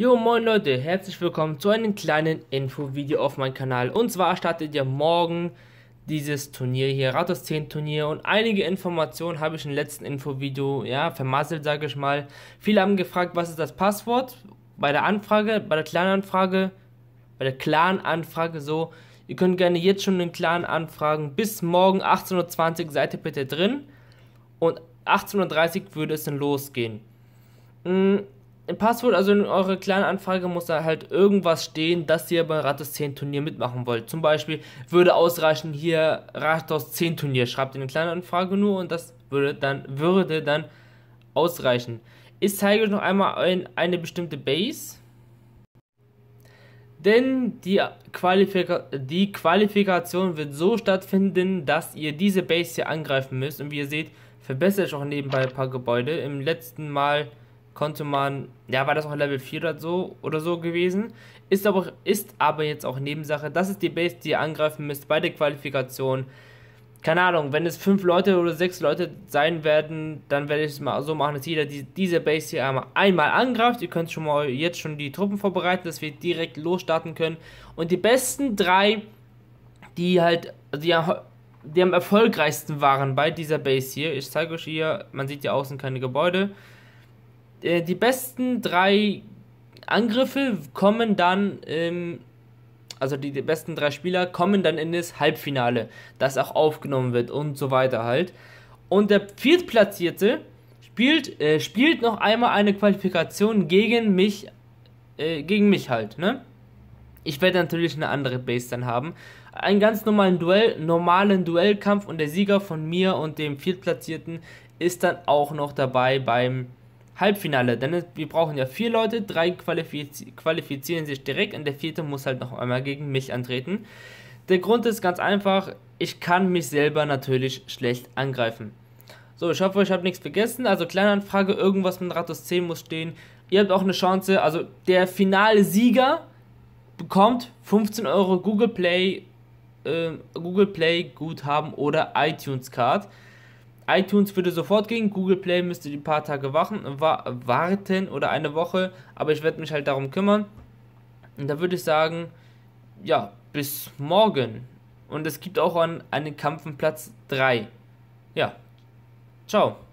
Jo moin Leute, herzlich willkommen zu einem kleinen Info-Video auf meinem Kanal. Und zwar startet ihr morgen dieses Turnier hier, Rathaus 10 Turnier. Und einige Informationen habe ich im letzten Info-Video, ja, vermasselt, sage ich mal. Viele haben gefragt, was ist das Passwort? Bei der Anfrage, bei der Clan-Anfrage, bei der Clan-Anfrage so. Ihr könnt gerne jetzt schon den Clan anfragen. Bis morgen 18.20 Uhr seid ihr bitte drin. Und 18.30 Uhr würde es dann losgehen. Hm Passwort, also in eurer kleinen Anfrage muss da halt irgendwas stehen, dass ihr bei Rathaus 10 Turnier mitmachen wollt. Zum Beispiel würde ausreichen hier Rathaus 10 Turnier, schreibt in eine kleine Anfrage nur und das würde dann, würde dann ausreichen. Ich zeige euch noch einmal eine bestimmte Base. Denn die, Qualifika die Qualifikation wird so stattfinden, dass ihr diese Base hier angreifen müsst. Und wie ihr seht, verbessere ich auch nebenbei ein paar Gebäude. Im letzten Mal konnte man, ja, war das auch Level 4 oder so, oder so gewesen. Ist aber, ist aber jetzt auch Nebensache. Das ist die Base, die ihr angreifen müsst bei der Qualifikation. Keine Ahnung, wenn es fünf Leute oder sechs Leute sein werden, dann werde ich es mal so machen, dass jeder die, diese Base hier einmal, einmal angreift. Ihr könnt schon mal jetzt schon die Truppen vorbereiten, dass wir direkt losstarten können. Und die besten drei, die halt, also die die am erfolgreichsten waren bei dieser Base hier. Ich zeige euch hier, man sieht hier außen keine Gebäude. Äh, die besten drei Angriffe kommen dann ähm, also die, die, besten drei Spieler kommen dann in das Halbfinale, das auch aufgenommen wird und so weiter halt. Und der Viertplatzierte spielt, äh, spielt noch einmal eine Qualifikation gegen mich, äh, gegen mich halt, ne? Ich werde natürlich eine andere Base dann haben. Einen ganz normalen Duell, normalen Duellkampf und der Sieger von mir und dem Viertplatzierten ist dann auch noch dabei beim Halbfinale, denn wir brauchen ja vier Leute, drei qualifiz qualifizieren sich direkt und der vierte muss halt noch einmal gegen mich antreten. Der Grund ist ganz einfach, ich kann mich selber natürlich schlecht angreifen. So, ich hoffe, ich habe nichts vergessen. Also kleine Anfrage, irgendwas mit Ratus 10 muss stehen. Ihr habt auch eine Chance, also der finale Sieger bekommt 15 Euro Google Play, äh, Google Play Guthaben oder iTunes Card iTunes würde sofort gehen, Google Play müsste ein paar Tage wachen, wa warten oder eine Woche, aber ich werde mich halt darum kümmern. Und da würde ich sagen, ja, bis morgen. Und es gibt auch einen, einen Kampf um Platz 3. Ja, ciao.